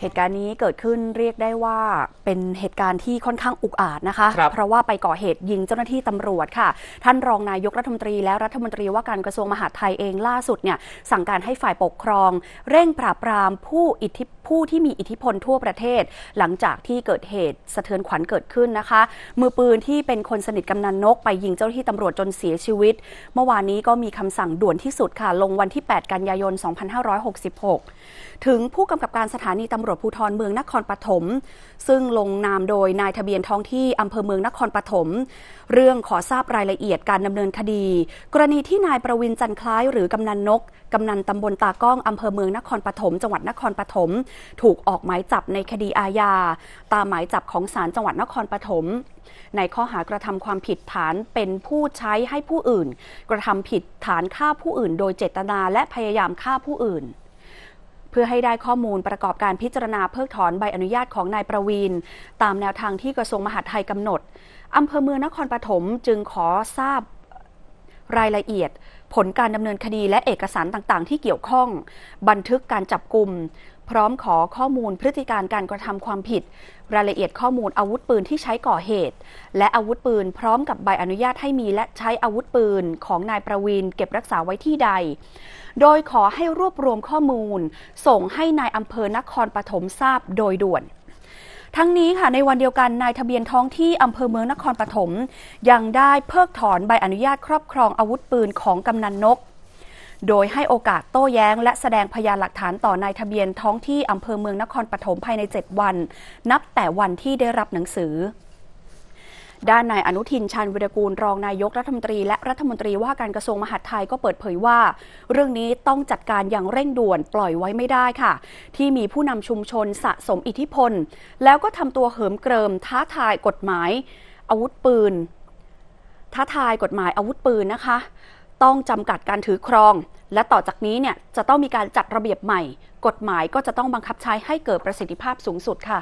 เหตุการณ์นี้เกิดขึ้นเรียกได้ว่าเป็นเหตุการณ์ที่ค่อนข้างอุกอาจนะคะคเพราะว่าไปก่อเหตุยิงเจ้าหน้าที่ตำรวจค่ะ ท่านรองนายกรัฐมนตรี และรัฐมนตรีว่าการกระทรวงมหาดไทยเองล่าสุดเนี่ยสั่งการให้ฝ่ายปกครอง เร่งปราบปรามผู้อิทธิผู้ที่มีอิทธิพลทั่วประเทศ หลังจากที่เกิดเหตุสะเทือนขวัญเกิดขึ้นนะคะ มือปืนที่เป็นคนสนิทกำนันนก ไปยิงเจ้าหน้าที่ตำรวจจนเสียชีวิต เมื่อวานนี้ก็มีคำสั่งด่วนที่สุดค่ะ ลงวันที่ 8 กันยายน 2566 ถึงผู้กำกับการสถานีตำารวจภูธรเมืองนครปฐม ซึ่งลงนามโดยนายทะเบียนท้องที่อำเภอเมืองนครปฐม เรื่องขอทราบรายละเอียดการดำเนินคดี กรณีที่นายประวินจันคล้ายหรือกำนันนกกำนันตำบลตากล้องอำเภอเมืองนครปฐมจังหวัดนครปฐม ถูกออกหมายจับในคดีอาญาตามหมายจับของศาลจังหวัดนครปฐมในข้อหากระทำความผิดฐานเป็นผู้ใช้ให้ผู้อื่น กระทำผิดฐานฆ่าผู้อื่น โดยเจตนาและพยายามฆ่าผู้อื่นพื่อให้ได้ข้อมูลประกอบการพิจารณาเพิกถอนใบอนุญาตของนายประวีนตามแนวทางที่กระทรวงมหาดไทยกำหนด อำเภอเมืองนครปฐมจึงขอทราบรายละเอียด ผลการดำเนินคดีและเอกสารต่างๆ ที่เกี่ยวข้อง บันทึกการจับกลุ่มพร้อมขอข้อมูลพฤติการการกระทำความผิด รายละเอียดข้อมูลอาวุธปืนที่ใช้ก่อเหตุ และอาวุธปืนพร้อมกับใบอนุญาตให้มีและใช้อาวุธปืน ของนายประวิน เก็บรักษาไว้ที่ใด โดยขอให้รวบรวมข้อมูล ส่งให้นายอำเภอนครปฐมทราบโดยด่วน ทั้งนี้ค่ะ ในวันเดียวกันนายทะเบียนท้องที่อำเภอเมืองนครปฐม ยังได้เพิกถอนใบอนุญาตครอบครองอาวุธปืนของกำนันนกโดยให้โอกาสโต้แย้งและแสดงพยานหลักฐานต่อนายทะเบียนท้องที่อำเภอเมืองนครปฐมภายใน 7 วันนับแต่วันที่ได้รับหนังสือ ด้านนายอนุทินชาญวิรกูลรองนายกรัฐมนตรีและรัฐมนตรีว่าการกระทรวงมหาดไทยก็เปิดเผยว่า เรื่องนี้ต้องจัดการอย่างเร่งด่วนปล่อยไว้ไม่ได้ค่ะ ที่มีผู้นำชุมชนสะสมอิทธิพลแล้วก็ทำตัวเหิมเกริมท้าทายกฎหมาย อาวุธปืน ท้าทายกฎหมายอาวุธปืนนะคะต้องจำกัดการถือครอง และต่อจากนี้เนี่ยจะต้องมีการจัดระเบียบใหม่ กฎหมายก็จะต้องบังคับใช้ให้เกิดประสิทธิภาพสูงสุดค่ะ